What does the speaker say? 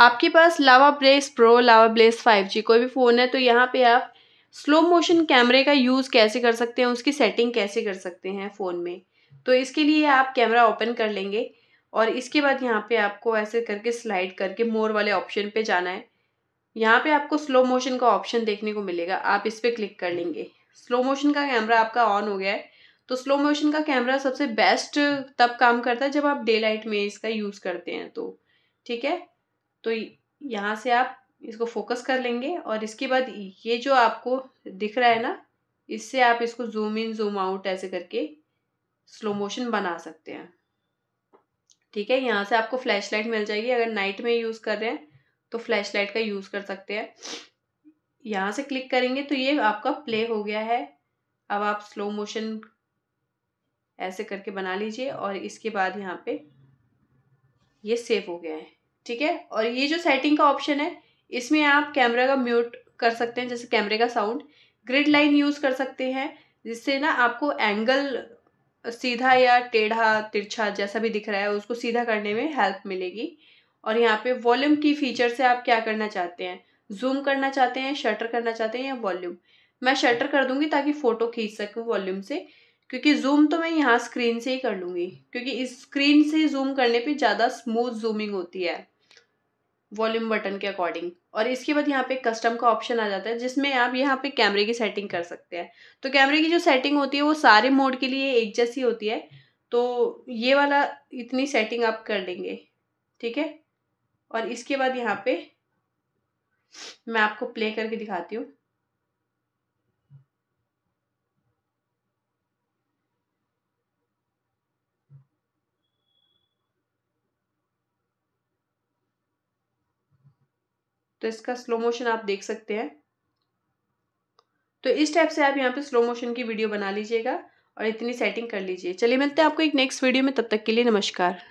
आपके पास Lava Blaze Pro Lava Blaze five G कोई भी फ़ोन है तो यहाँ पे आप स्लो मोशन कैमरे का यूज़ कैसे कर सकते हैं उसकी सेटिंग कैसे कर सकते हैं फ़ोन में तो इसके लिए आप कैमरा ओपन कर लेंगे और इसके बाद यहाँ पे आपको ऐसे करके स्लाइड करके मोर वाले ऑप्शन पे जाना है यहाँ पे आपको स्लो मोशन का ऑप्शन देखने को मिलेगा आप इस पर क्लिक कर लेंगे स्लो मोशन का कैमरा आपका ऑन हो गया है तो स्लो मोशन का कैमरा सबसे बेस्ट तब काम करता है जब आप डे लाइट में इसका यूज़ करते हैं तो ठीक है तो यहाँ से आप इसको फोकस कर लेंगे और इसके बाद ये जो आपको दिख रहा है ना इससे आप इसको जूम इन जूम आउट ऐसे करके स्लो मोशन बना सकते हैं ठीक है यहाँ से आपको फ्लैश लाइट मिल जाएगी अगर नाइट में यूज़ कर रहे हैं तो फ्लैश लाइट का यूज़ कर सकते हैं यहाँ से क्लिक करेंगे तो ये आपका प्ले हो गया है अब आप स्लो मोशन ऐसे करके बना लीजिए और इसके बाद यहाँ पे ये सेव हो गया है ठीक है और ये जो सेटिंग का ऑप्शन है इसमें आप कैमरा का म्यूट कर सकते हैं जैसे कैमरे का साउंड ग्रिड लाइन यूज़ कर सकते हैं जिससे ना आपको एंगल सीधा या टेढ़ा तिरछा जैसा भी दिख रहा है उसको सीधा करने में हेल्प मिलेगी और यहाँ पे वॉल्यूम की फीचर से आप क्या करना चाहते हैं जूम करना चाहते हैं शटर करना चाहते हैं या वॉल्यूम मैं शटर कर दूंगी ताकि फ़ोटो खींच सकूँ वॉल्यूम से क्योंकि जूम तो मैं यहाँ स्क्रीन से ही कर लूँगी क्योंकि इस स्क्रीन से जूम करने पर ज़्यादा स्मूथ जूमिंग होती है वॉल्यूम बटन के अकॉर्डिंग और इसके बाद यहाँ पे कस्टम का ऑप्शन आ जाता है जिसमें आप यहाँ पे कैमरे की सेटिंग कर सकते हैं तो कैमरे की जो सेटिंग होती है वो सारे मोड के लिए एक जैसी होती है तो ये वाला इतनी सेटिंग आप कर लेंगे ठीक है और इसके बाद यहाँ पे मैं आपको प्ले करके दिखाती हूँ तो इसका स्लो मोशन आप देख सकते हैं तो इस टाइप से आप यहाँ पे स्लो मोशन की वीडियो बना लीजिएगा और इतनी सेटिंग कर लीजिए चलिए मिलते हैं आपको एक नेक्स्ट वीडियो में तब तक के लिए नमस्कार